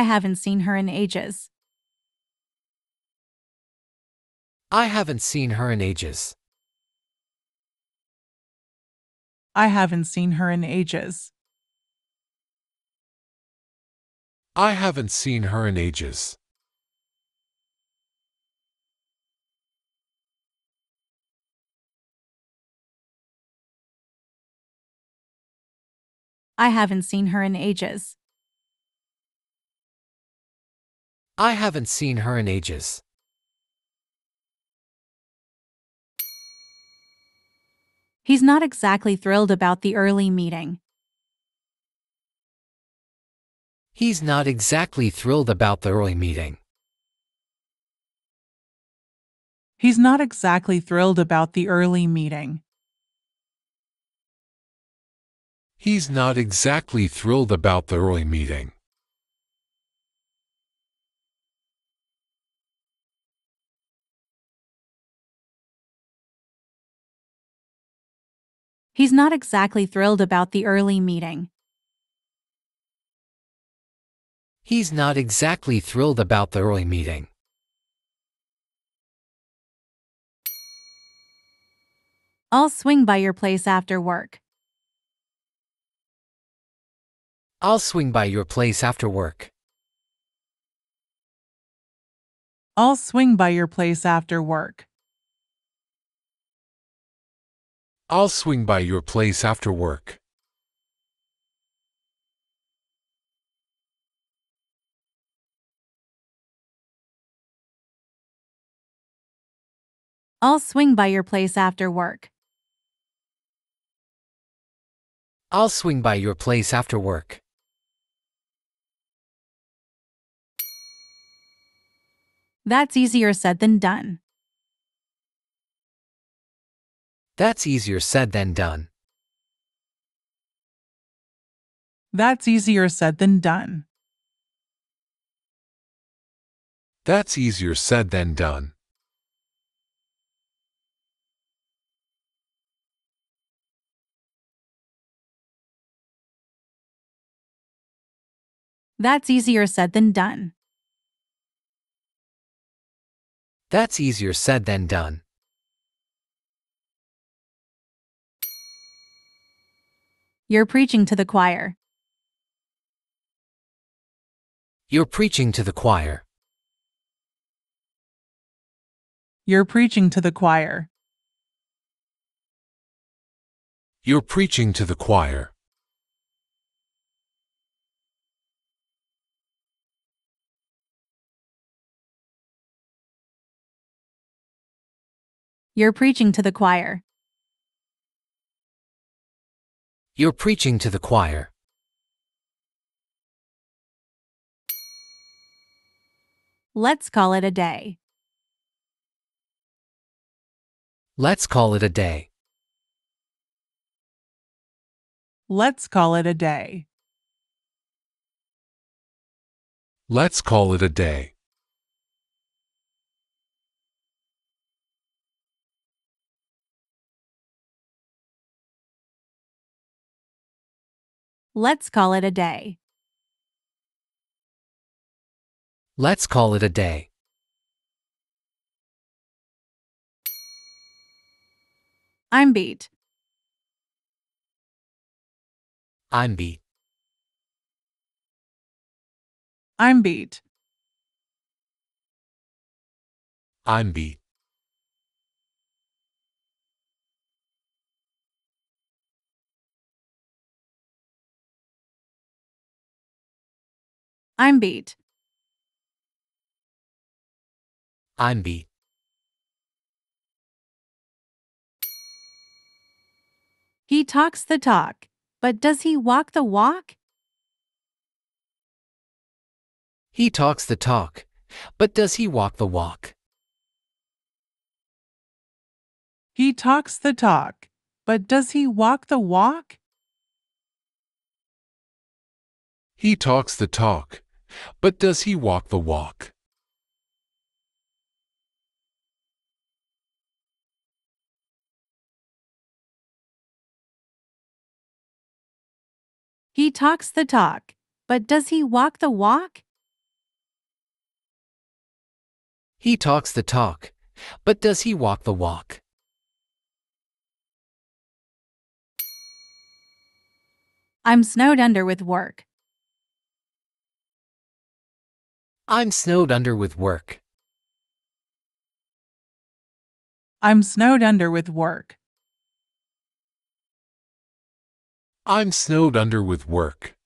I haven't seen her in ages. I haven't seen her in ages. I haven't seen her in ages. I haven't seen her in ages. I haven't seen her in ages. I haven't seen her in ages. He's not exactly thrilled about the early meeting. He's not exactly thrilled about the early meeting. He's not exactly thrilled about the early meeting. He's not exactly thrilled about the early meeting. He's not exactly thrilled about the early meeting. He's not exactly thrilled about the early meeting. I'll swing by your place after work. I'll swing by your place after work. I'll swing by your place after work. I'll swing by your place after work. I'll swing by your place after work. I'll swing by your place after work. That's easier said than done. That's easier said than done. That's easier said than done. That's easier said than done. That's easier said than done. That's easier said than done. You're preaching to the choir. You're preaching to the choir. You're preaching to the choir. You're preaching to the choir. You're preaching to the choir. You're preaching to the choir. Let's call it a day. Let's call it a day. Let's call it a day. Let's call it a day. Let's call it a day. Let's call it a day. I'm beat. I'm beat. I'm beat. I'm beat. I'm beat. I'm beat. He talks the talk, but does he walk the walk? He talks the talk, but does he walk the walk? He talks the talk, but does he walk the walk? He talks the talk, but does he walk the walk? He talks the talk, but does he walk the walk? He talks the talk, but does he walk the walk? I'm snowed under with work. I'm snowed under with work. I'm snowed under with work. I'm snowed under with work.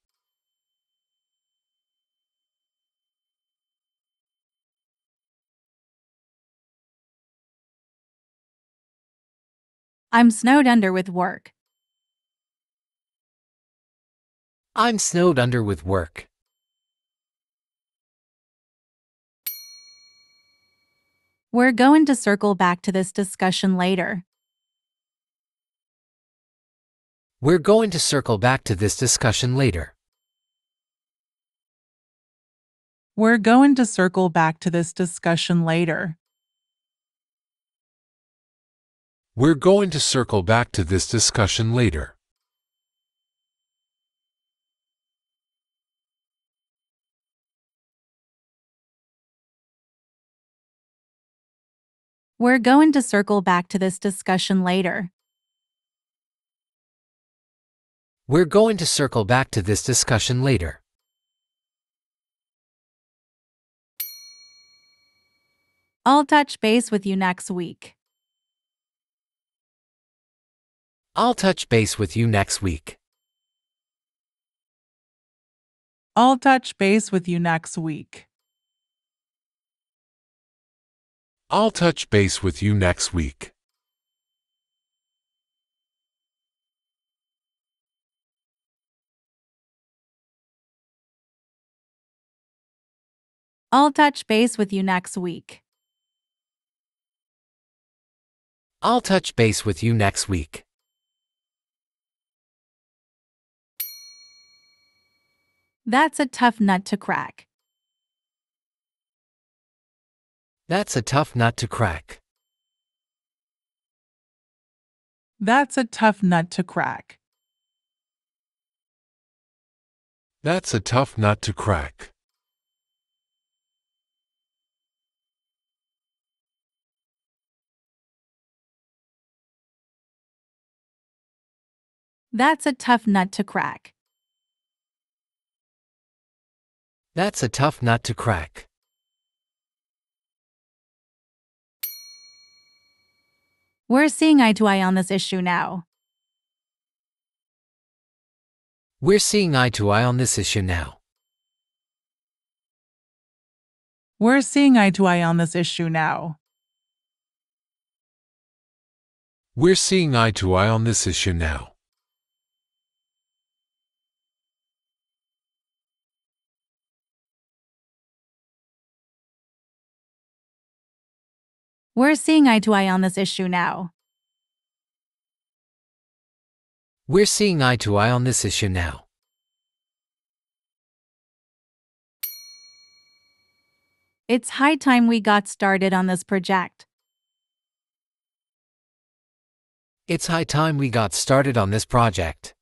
I'm snowed under with work. I'm snowed under with work. We're going to circle back to this discussion later. We're going to circle back to this discussion later. We're going to circle back to this discussion later. We're going to circle back to this discussion later. We're going to circle back to this discussion later. We're going to circle back to this discussion later. I'll touch base with you next week. I'll touch base with you next week. I'll touch base with you next week. I'll touch base with you next week. I'll touch base with you next week. I'll touch base with you next week. That's a tough nut to crack. That's a tough nut to crack. That's a tough nut to crack. That's a tough nut to crack. That's a tough nut to crack. That's a tough nut to crack. We're seeing eye to eye on this issue now. We're seeing eye to eye on this issue now. We're seeing eye to eye on this issue now. We're seeing eye to eye on this issue now. We're seeing eye to eye on this issue now. We're seeing eye to eye on this issue now. It's high time we got started on this project. It's high time we got started on this project.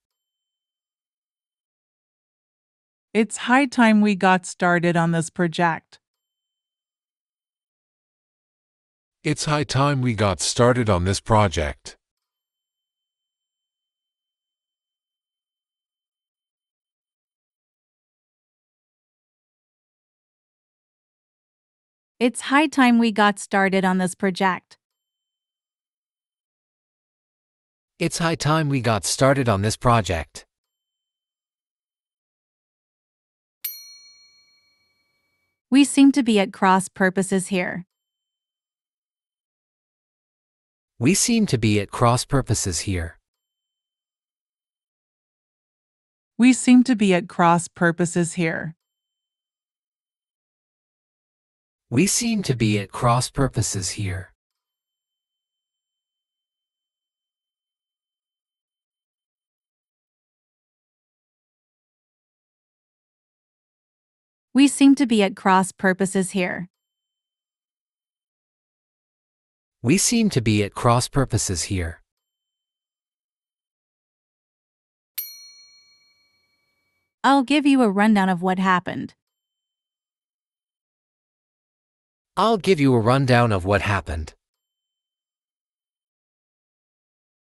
It's high time we got started on this project. It's high time we got started on this project. It's high time we got started on this project. It's high time we got started on this project. We seem to be at cross purposes here. We seem to be at cross purposes here. We seem to be at cross purposes here. We seem to be at cross purposes here. We seem to be at cross purposes here. We seem to be at cross purposes here. I'll give you a rundown of what happened. I'll give you a rundown of what happened.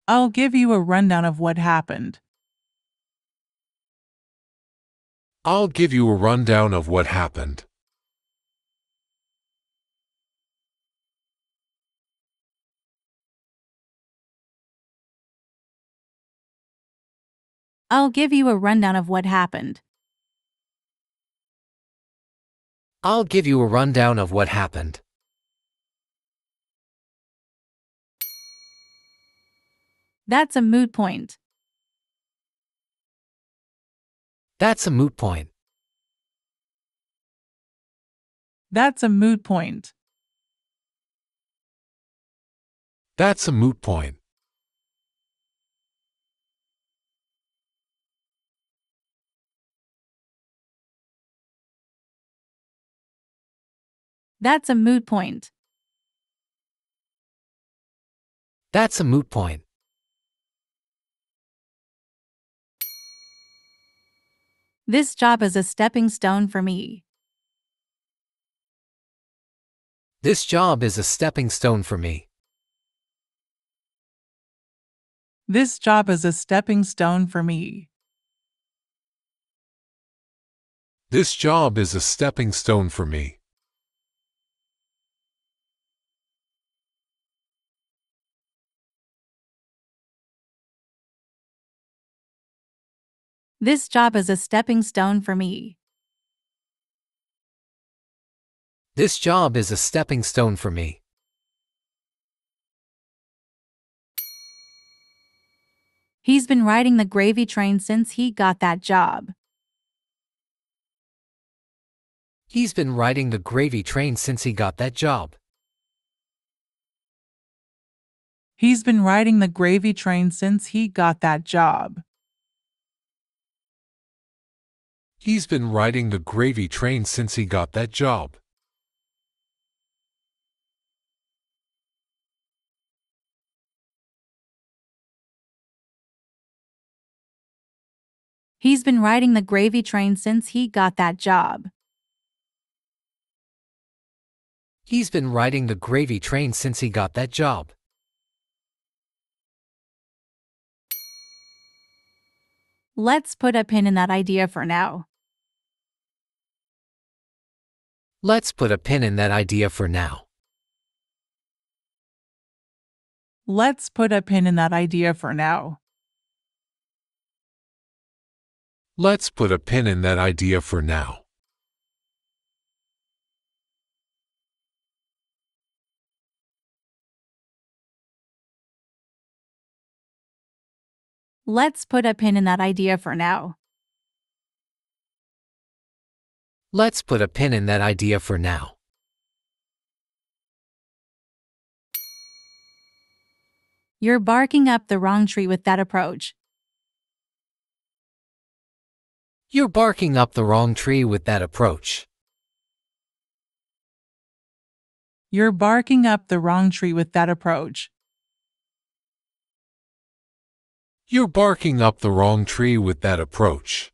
I'll give you a rundown of what happened. I'll give you a rundown of what happened. I'll give you a rundown of what happened. I'll give you a rundown of what happened. That's a moot point. That's a moot point. That's a moot point. That's a moot point. That's a moot point. That's a moot point. This job is a stepping stone for me. This job is a stepping stone for me. This job is a stepping stone for me. This job is a stepping stone for me. This job is a stepping stone for me. This job is a stepping stone for me. He's been riding the gravy train since he got that job. He's been riding the gravy train since he got that job. He's been riding the gravy train since he got that job. He's been riding the gravy train since he got that job. He's been riding the gravy train since he got that job. He's been riding the gravy train since he got that job. Let's put a pin in that idea for now. Let's put a pin in that idea for now. Let's put a pin in that idea for now. Let's put a pin in that idea for now. Let's put a pin in that idea for now. Let's put a pin in that idea for now. You're barking up the wrong tree with that approach. You're barking up the wrong tree with that approach. You're barking up the wrong tree with that approach. You're barking up the wrong tree with that approach.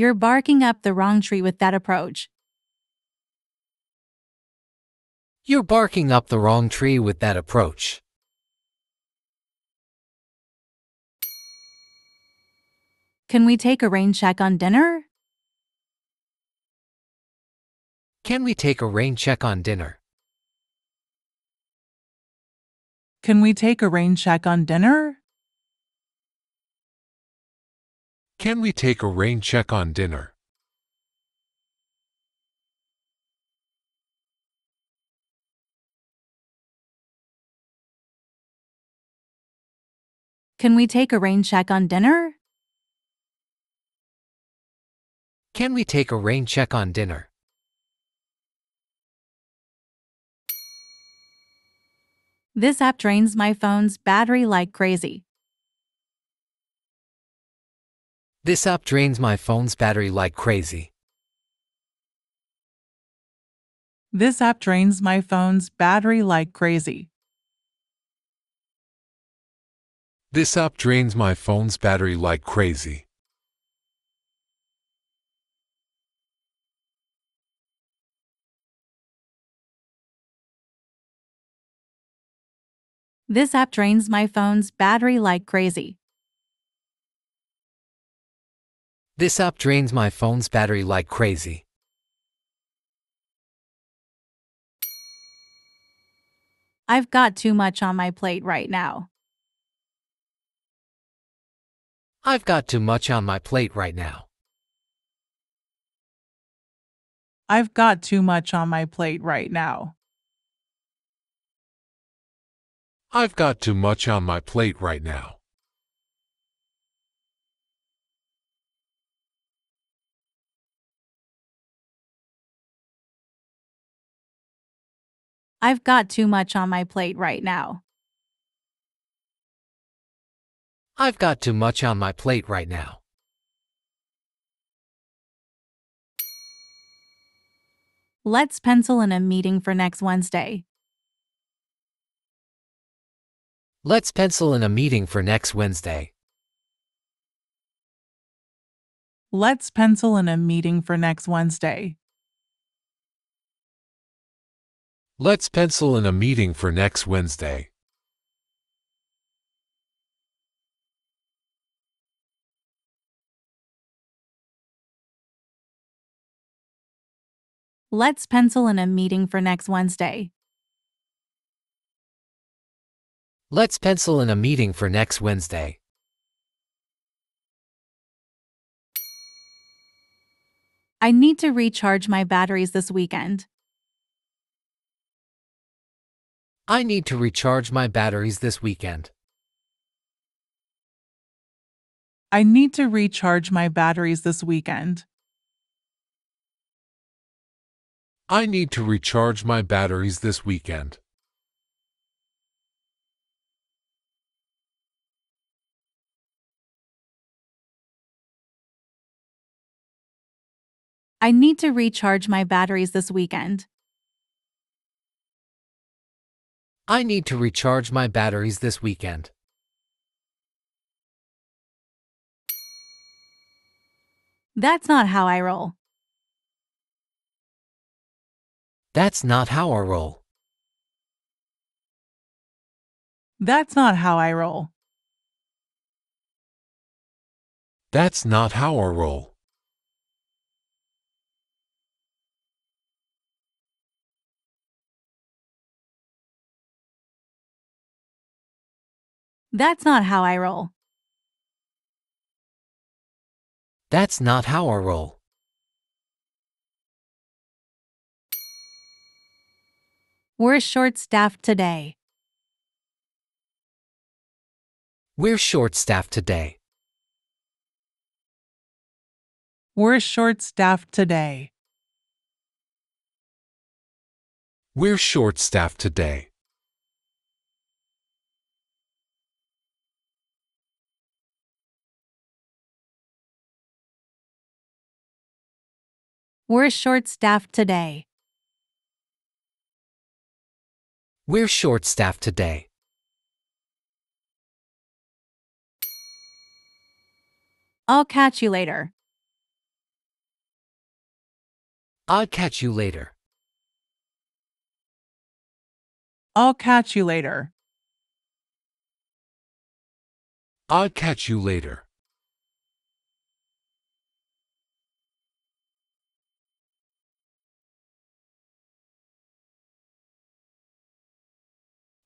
You're barking up the wrong tree with that approach. You're barking up the wrong tree with that approach. Can we take a rain check on dinner? Can we take a rain check on dinner? Can we take a rain check on dinner? Can we take a rain check on dinner? Can we take a rain check on dinner? Can we take a rain check on dinner? This app drains my phone's battery like crazy. This app drains my phone's battery like crazy. This app drains my phone's battery like crazy. This app drains my phone's battery like crazy. This app drains my phone's battery like crazy. This app drains my phone's battery like crazy. I've got too much on my plate right now. I've got too much on my plate right now. I've got too much on my plate right now. I've got too much on my plate right now. I've got too much on my plate right now. I've got too much on my plate right now. Let's pencil in a meeting for next Wednesday. Let's pencil in a meeting for next Wednesday. Let's pencil in a meeting for next Wednesday. Let's pencil in a meeting for next Wednesday. Let's pencil in a meeting for next Wednesday. Let's pencil in a meeting for next Wednesday. I need to recharge my batteries this weekend. I need to recharge my batteries this weekend. I need to recharge my batteries this weekend. I need to recharge my batteries this weekend. I need to recharge my batteries this weekend. I need to recharge my batteries this weekend. That's not how I roll. That's not how I roll. That's not how I roll. That's not how I roll. That's not how I roll. That's not how I roll. We're short staffed today. We're short staffed today. We're short staffed today. We're short staffed today. We're short staffed today. We're short staffed today. I'll catch you later. I'll catch you later. I'll catch you later. I'll catch you later.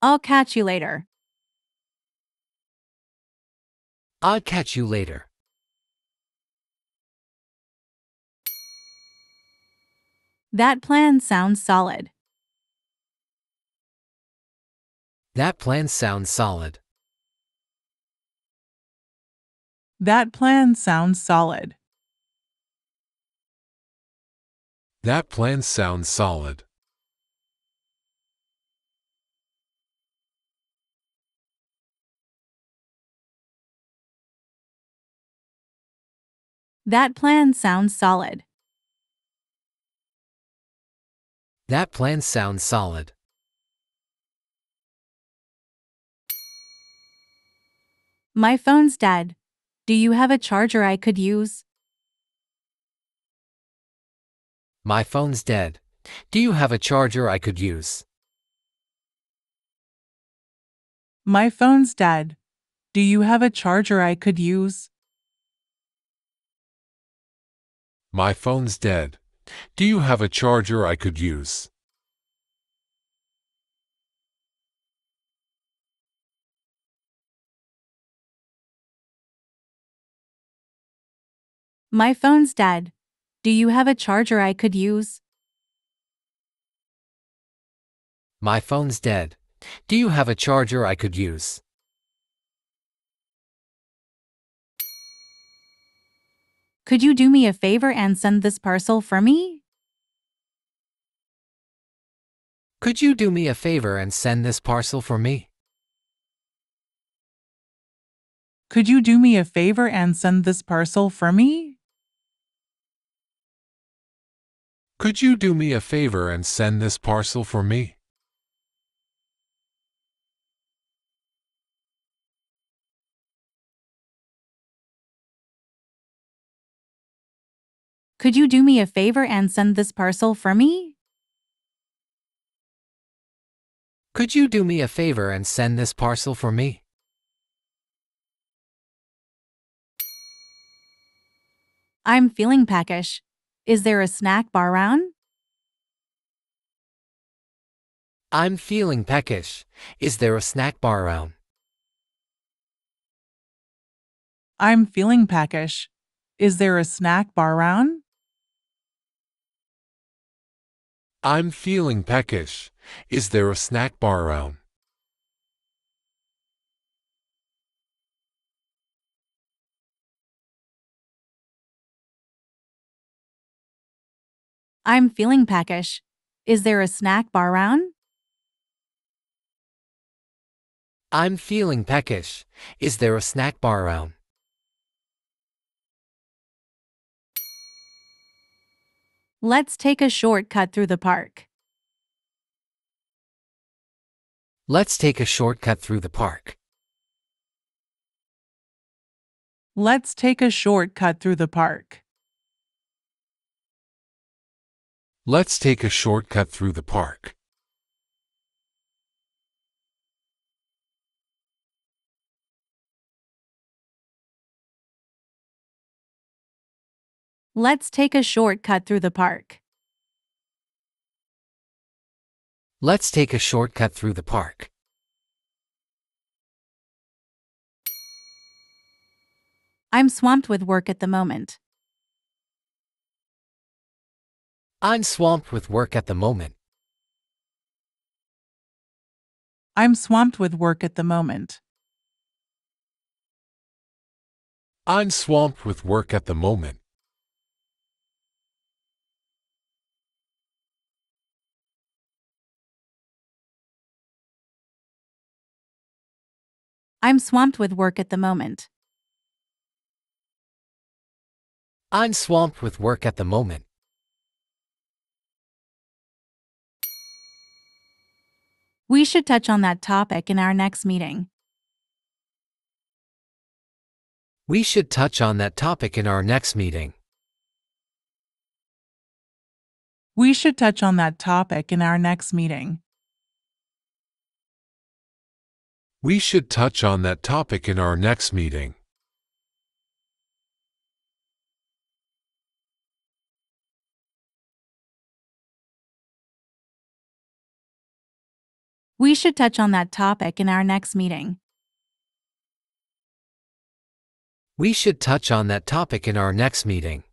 I'll catch you later. I'll catch you later. That plan sounds solid. That plan sounds solid. That plan sounds solid. That plan sounds solid. That plan sounds solid. That plan sounds solid. My phone's dead. Do you have a charger I could use? My phone's dead. Do you have a charger I could use? My phone's dead. Do you have a charger I could use? My phone's dead. Do you have a charger I could use? My phone's dead. Do you have a charger I could use? My phone's dead. Do you have a charger I could use? Could you do me a favor and send this parcel for me? Could you do me a favor and send this parcel for me? Could you do me a favor and send this parcel for me? Could you do me a favor and send this parcel for me? Could you do me a favor and send this parcel for me? Could you do me a favor and send this parcel for me? I'm feeling peckish. Is there a snack bar around? I'm feeling peckish. Is there a snack bar around? I'm feeling peckish. Is there a snack bar around? I'm feeling peckish. Is there a snack bar around? I'm feeling peckish. Is there a snack bar around? I'm feeling peckish. Is there a snack bar around? Let's take a shortcut through the park. Let's take a shortcut through the park. Let's take a shortcut through the park. Let's take a shortcut through the park. Let's take a shortcut through the park. Let's take a shortcut through the park. I'm swamped with work at the moment. I'm swamped with work at the moment. I'm swamped with work at the moment. I'm swamped with work at the moment. I'm swamped with work at the moment. I'm swamped with work at the moment. We should touch on that topic in our next meeting. We should touch on that topic in our next meeting. We should touch on that topic in our next meeting. We should touch on that topic in our next meeting. We should touch on that topic in our next meeting. We should touch on that topic in our next meeting.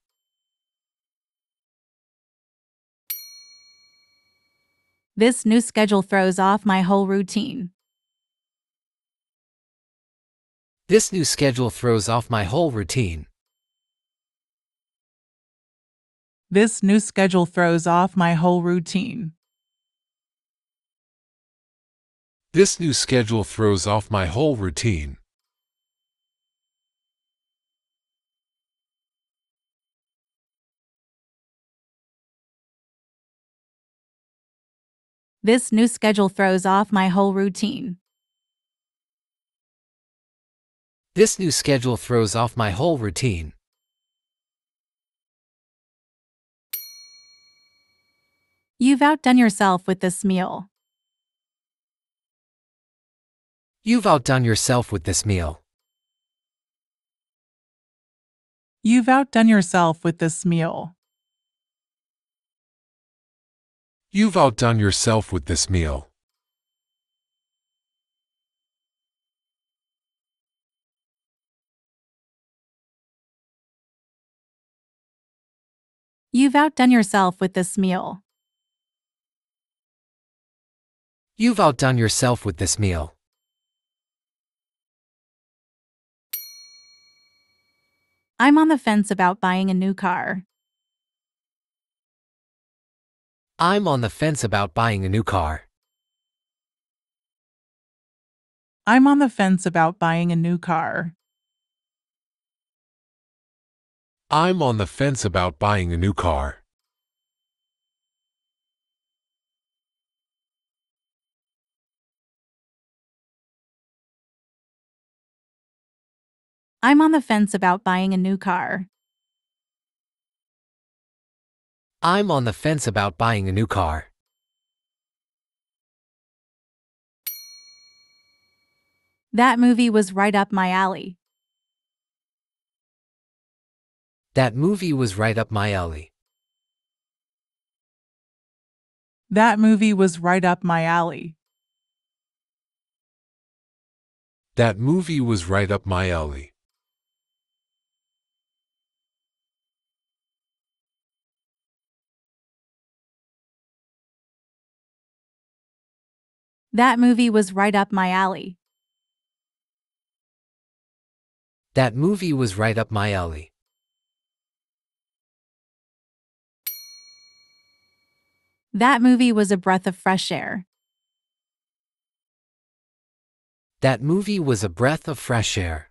This new schedule throws off my whole routine. This new schedule throws off my whole routine. This new schedule throws off my whole routine. This new schedule throws off my whole routine. This new schedule throws off my whole routine. This new schedule throws off my whole routine. You've outdone yourself with this meal. You've outdone yourself with this meal. You've outdone yourself with this meal. You've outdone yourself with this meal. You've outdone yourself with this meal. You've outdone yourself with this meal. I'm on the fence about buying a new car. I'm on the fence about buying a new car. I'm on the fence about buying a new car. I'm on the fence about buying a new car. I'm on the fence about buying a new car. I'm on the fence about buying a new car. That movie was right up my alley. That movie was right up my alley. That movie was right up my alley. That movie was right up my alley. That movie was right up my alley. That movie was right up my alley. That movie was a breath of fresh air. That movie was a breath of fresh air.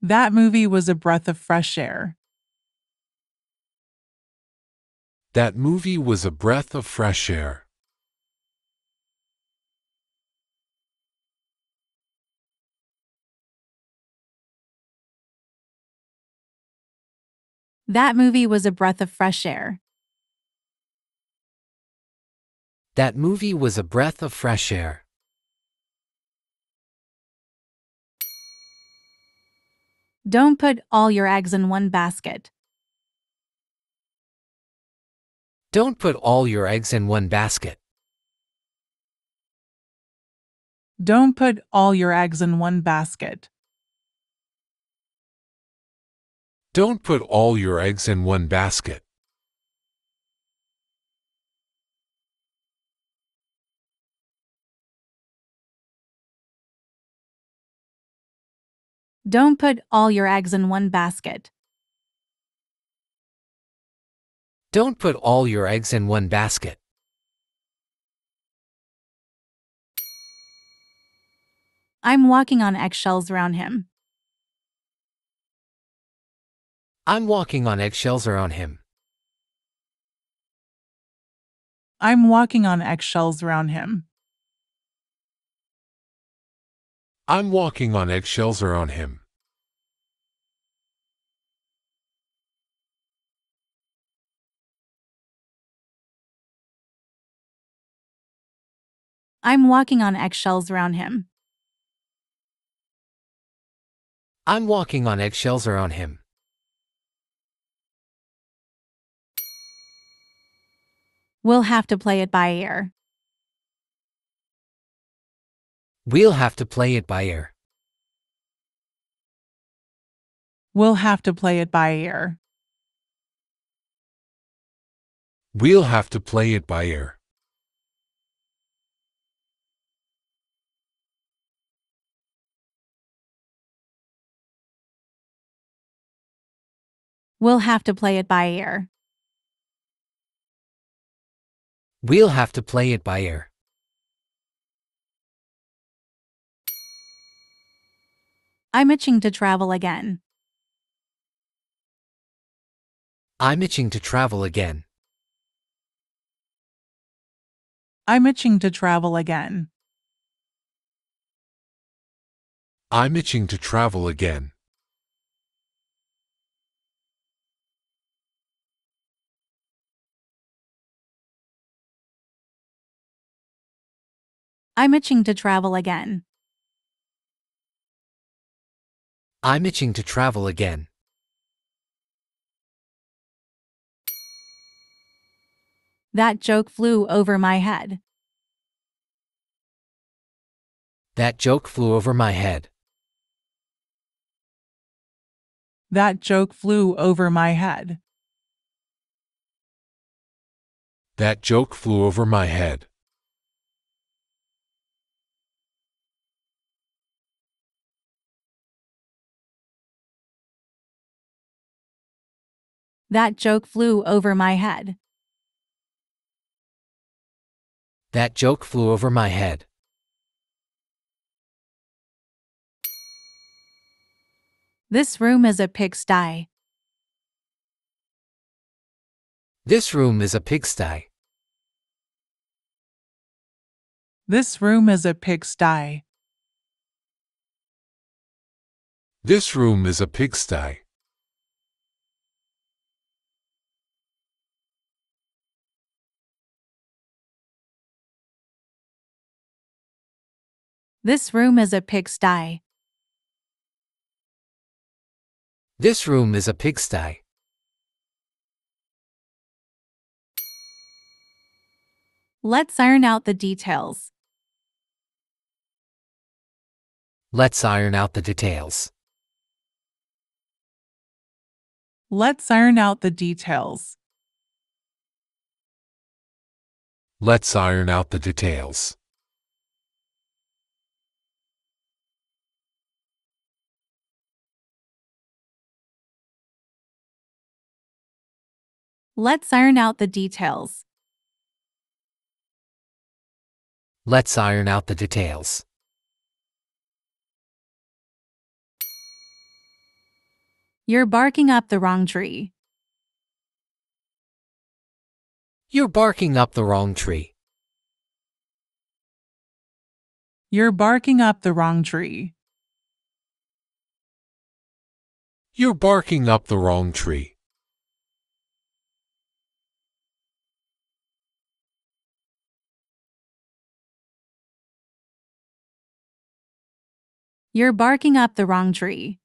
That movie was a breath of fresh air. That movie was a breath of fresh air. That movie was a breath of fresh air. That movie was a breath of fresh air. Don't put all your eggs in one basket. Don't put all your eggs in one basket. Don't put all your eggs in one basket. Don't put all your eggs in one basket. Don't put all your eggs in one basket. Don't put all your eggs in one basket. I'm walking on eggshells around him. I'm walking on eggshells around him. I'm walking on eggshells around him. I'm walking on eggshells around him. I'm walking on eggshells around him. I'm walking on eggshells around him. We'll have to play it by ear. We'll have to play it by ear. We'll have to play it by ear. We'll have to play it by ear. We'll have to play it by ear. We'll have to play it by ear. I'm itching to travel again. I'm itching to travel again. I'm itching to travel again. I'm itching to travel again. I'm itching to travel again. I'm itching to travel again. That joke flew over my head. That joke flew over my head. That joke flew over my head. That joke flew over my head. That joke flew over my head. That joke flew over my head. This room is a pigsty. This room is a pigsty. This room is a pigsty. This room is a pigsty. This room is a pigsty. This room is a pigsty. Let's iron out the details. Let's iron out the details. Let's iron out the details. Let's iron out the details. Let's iron out the details. Let's iron out the details. You're barking up the wrong tree. You're barking up the wrong tree. You're barking up the wrong tree. You're barking up the wrong tree. You're barking up the wrong tree.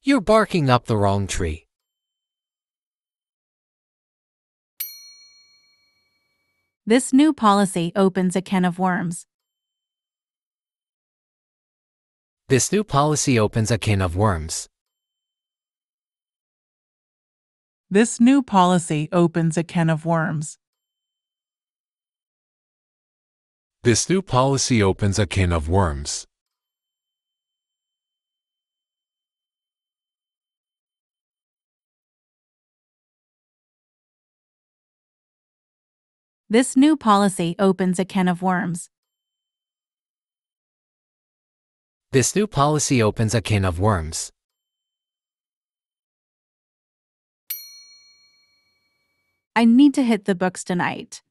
You're barking up the wrong tree. This new policy opens a can of worms. This new policy opens a can of worms. This new policy opens a can of worms. This new policy opens a can of worms. This new policy opens a can of worms. This new policy opens a can of worms. I need to hit the books tonight.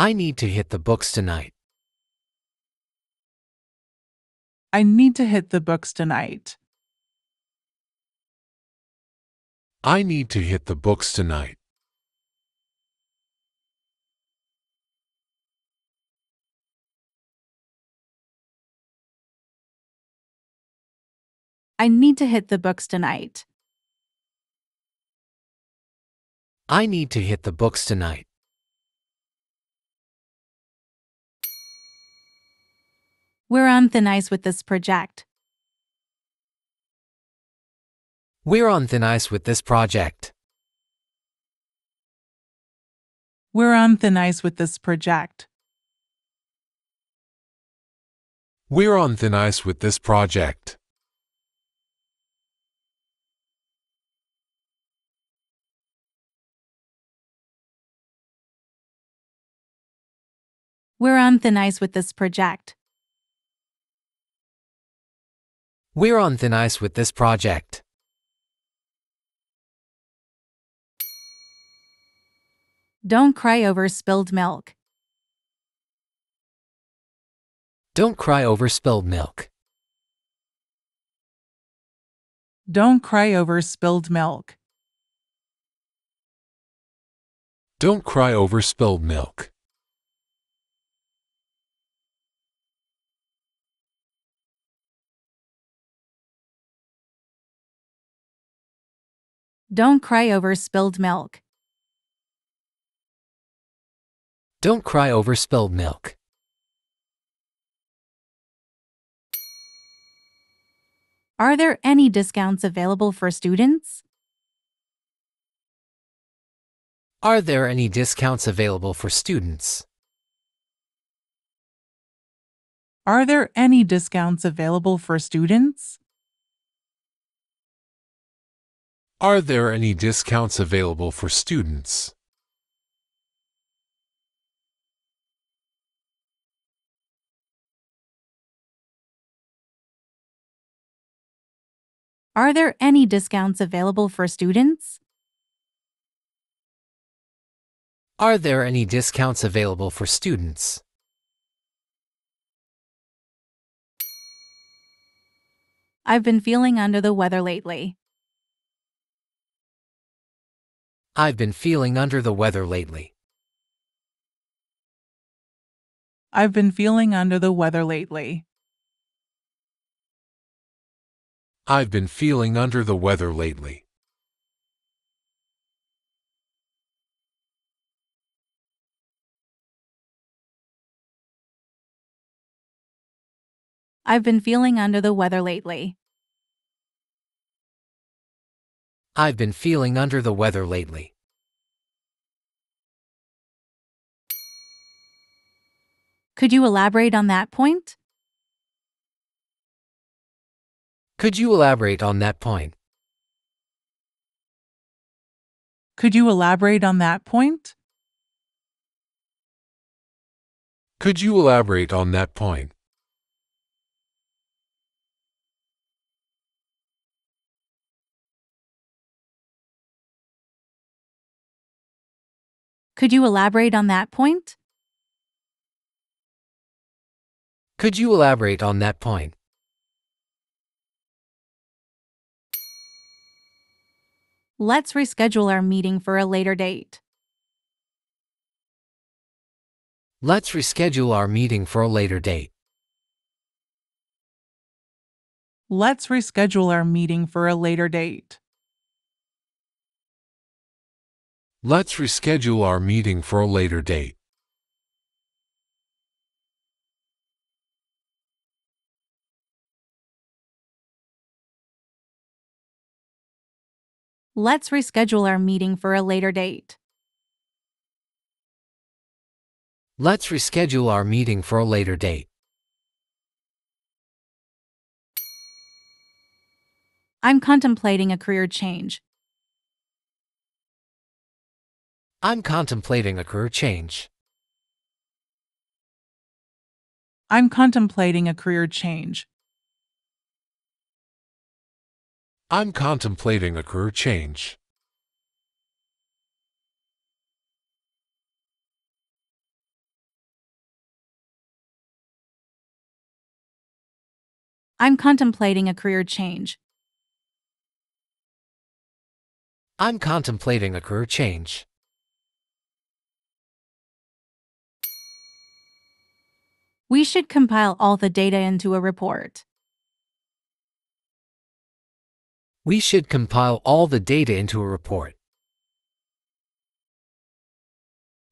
I need to hit the books tonight. I need to hit the books tonight. I need to hit the books tonight. I need to hit the books tonight. I need to hit the books tonight. We're on thin ice with this project. We're on thin ice with this project. We're on thin ice with this project. We're on thin ice with this project. We're on thin ice with this project. We're on thin ice with this project. Don't cry over spilled milk. Don't cry over spilled milk. Don't cry over spilled milk. Don't cry over spilled milk. Don't cry over spilled milk. Don't cry over spilled milk. Are there any discounts available for students? Are there any discounts available for students? Are there any discounts available for students? Are there any discounts available for students? Are there any discounts available for students? Are there any discounts available for students? I've been feeling under the weather lately. I've been feeling under the weather lately. I've been feeling under the weather lately. I've been feeling under the weather lately. I've been feeling under the weather lately. I've been feeling under the weather lately. Could you elaborate on that point? Could you elaborate on that point? Could you elaborate on that point? Could you elaborate on that point? Could you elaborate on that point? Could you elaborate on that point? Let's reschedule our meeting for a later date. Let's reschedule our meeting for a later date. Let's reschedule our meeting for a later date. Let's reschedule our meeting for a later date. Let's reschedule our meeting for a later date. Let's reschedule our meeting for a later date. I'm contemplating a career change, I'm contemplating a career change. I'm contemplating a career change. I'm contemplating a career change. I'm contemplating a career change. I'm contemplating a career change. We should compile all the data into a report. We should compile all the data into a report.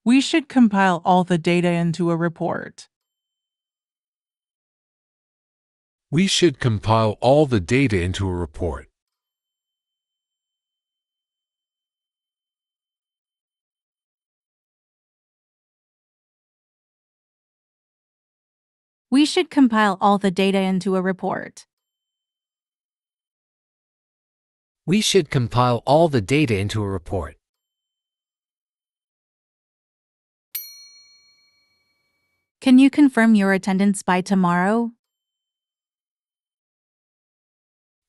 We should compile all the data into a report. We should compile all the data into a report. We should compile all the data into a report. We should compile all the data into a report. Can you confirm your attendance by tomorrow?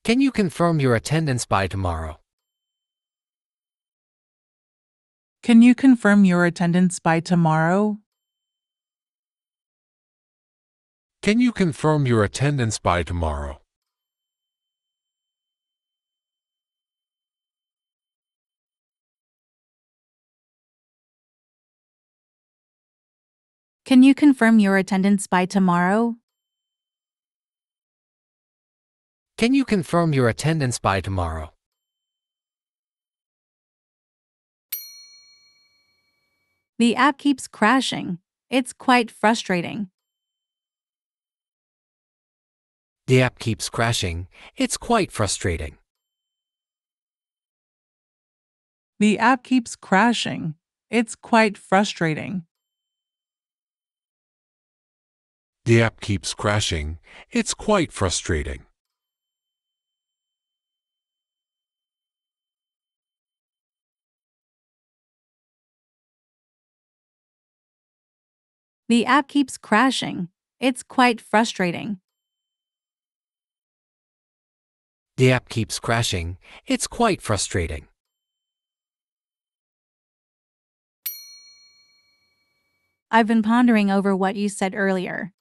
Can you confirm your attendance by tomorrow? Can you confirm your attendance by tomorrow? Can you confirm your attendance by tomorrow? Can you confirm your attendance by tomorrow? Can you confirm your attendance by tomorrow? The app keeps crashing. It's quite frustrating. The app keeps crashing. It's quite frustrating. The app keeps crashing. It's quite frustrating. The app keeps crashing. It's quite frustrating. The app keeps crashing. It's quite frustrating. The app keeps crashing. It's quite frustrating. I've been pondering over what you said earlier.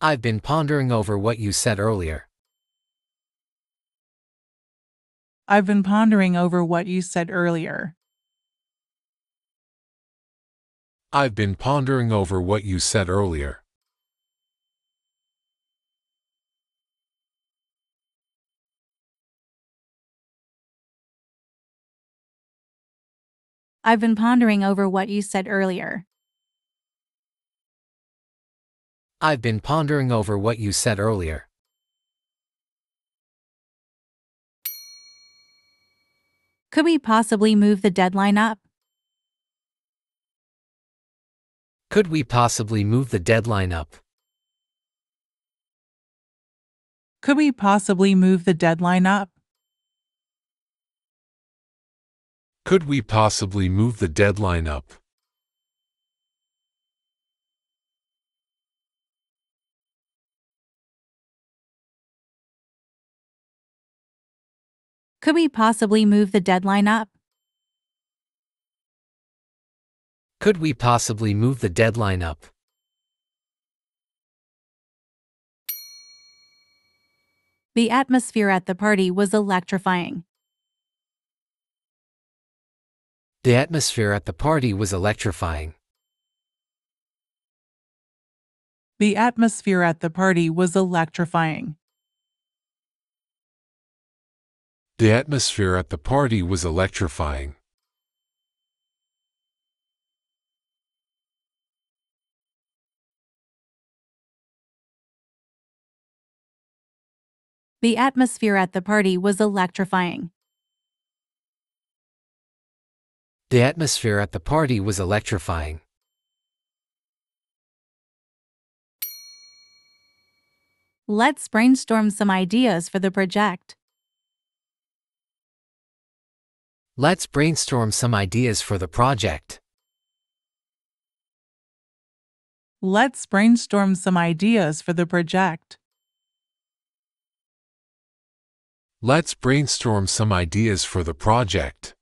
I've been pondering over what you said earlier. I've been pondering over what you said earlier. I've been pondering over what you said earlier. I've been pondering over what you said earlier. I've been pondering over what you said earlier. Could we possibly move the deadline up? Could we possibly move the deadline up? Could we possibly move the deadline up? Could we possibly move the deadline up? Could we possibly move the deadline up? Could we possibly move the deadline up? The atmosphere at the party was electrifying. The atmosphere at the party was electrifying. The atmosphere at the party was electrifying. The atmosphere at the party was electrifying. The atmosphere at the party was electrifying. The atmosphere at the party was electrifying. Let's brainstorm some ideas for the project. Let's brainstorm some ideas for the project. Let's brainstorm some ideas for the project. Let's brainstorm some ideas for the project.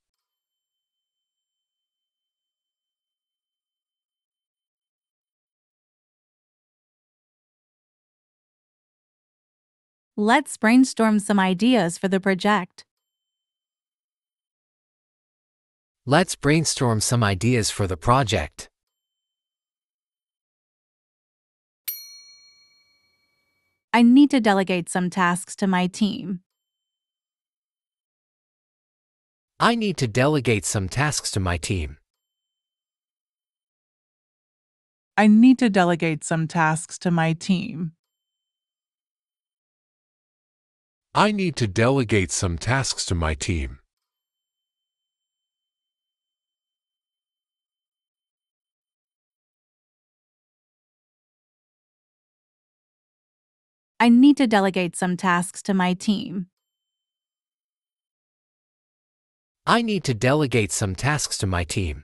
Let's brainstorm some ideas for the project. Let's brainstorm some ideas for the project. I need to delegate some tasks to my team. I need to delegate some tasks to my team. I need to delegate some tasks to my team. I need to delegate some tasks to my team. I need to delegate some tasks to my team. I need to delegate some tasks to my team.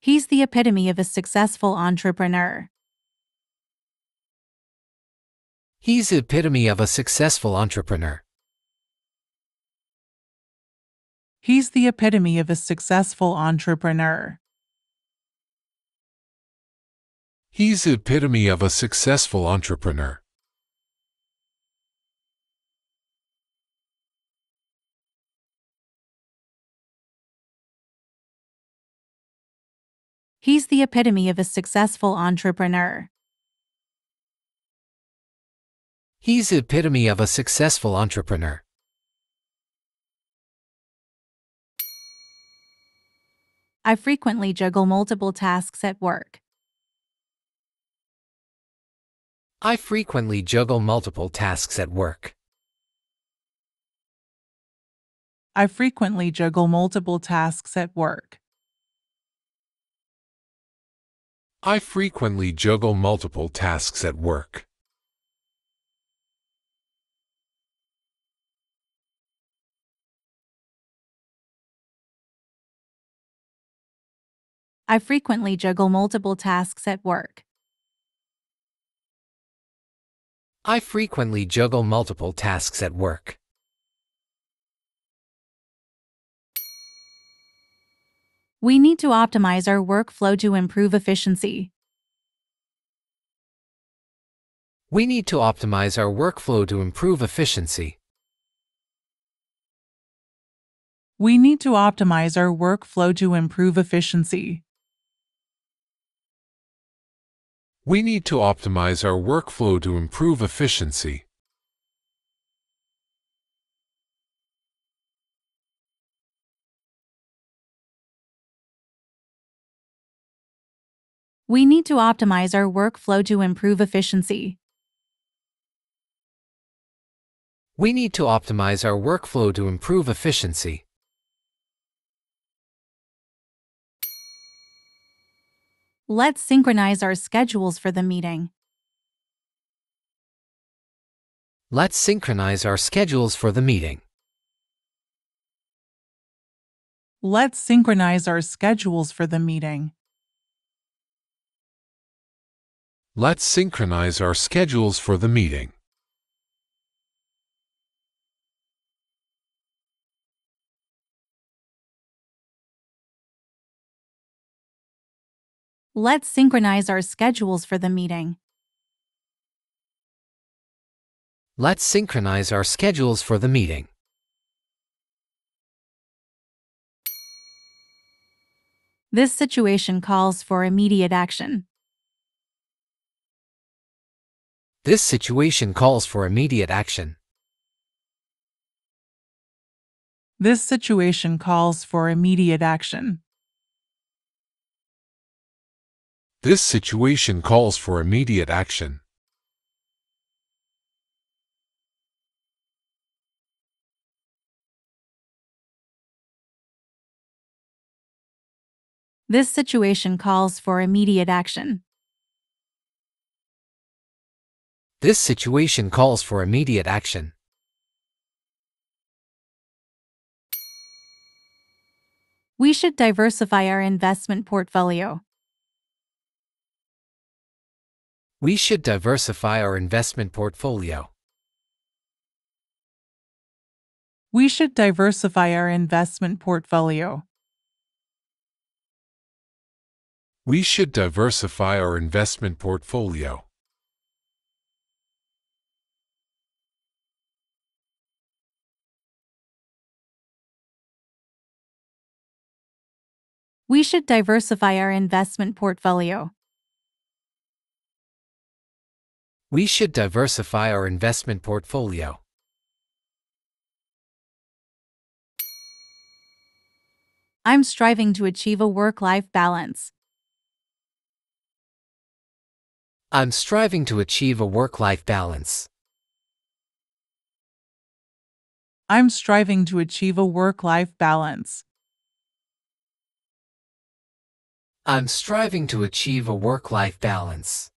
He's the epitome of a successful entrepreneur. He's the epitome of a successful entrepreneur. He's the epitome of a successful entrepreneur. He's the epitome of a successful entrepreneur. He's the epitome of a successful entrepreneur. He's the epitome of a successful entrepreneur. I frequently juggle multiple tasks at work. I frequently juggle multiple tasks at work. I frequently juggle multiple tasks at work. I frequently juggle multiple tasks at work. I frequently juggle multiple tasks at work. I frequently juggle multiple tasks at work. We need to optimize our workflow to improve efficiency. We need to optimize our workflow to improve efficiency. We need to optimize our workflow to improve efficiency. We need to optimize our workflow to improve efficiency. We need to optimize our workflow to improve efficiency. We need to optimize our workflow to improve efficiency. Let's synchronize our schedules for the meeting. Let's synchronize our schedules for the meeting. Let's synchronize our schedules for the meeting. Let's synchronize our schedules for the meeting. Let's synchronize our schedules for the meeting. Let's synchronize our schedules for the meeting. This situation calls for immediate action. This situation calls for immediate action. This situation calls for immediate action. This situation calls for immediate action. This situation calls for immediate action. This situation calls for immediate action. We should diversify our investment portfolio. We should diversify our investment portfolio. We should diversify our investment portfolio. We should diversify our investment portfolio. We should diversify our investment portfolio. We should diversify our investment portfolio. I'm striving to achieve a work life balance. I'm striving to achieve a work life balance. I'm striving to achieve a work life balance. I'm striving to achieve a work life balance.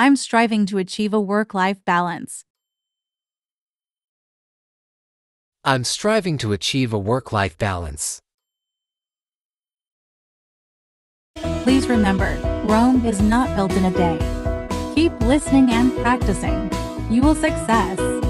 I'm striving to achieve a work life balance. I'm striving to achieve a work life balance. Please remember, Rome is not built in a day. Keep listening and practicing. You will success.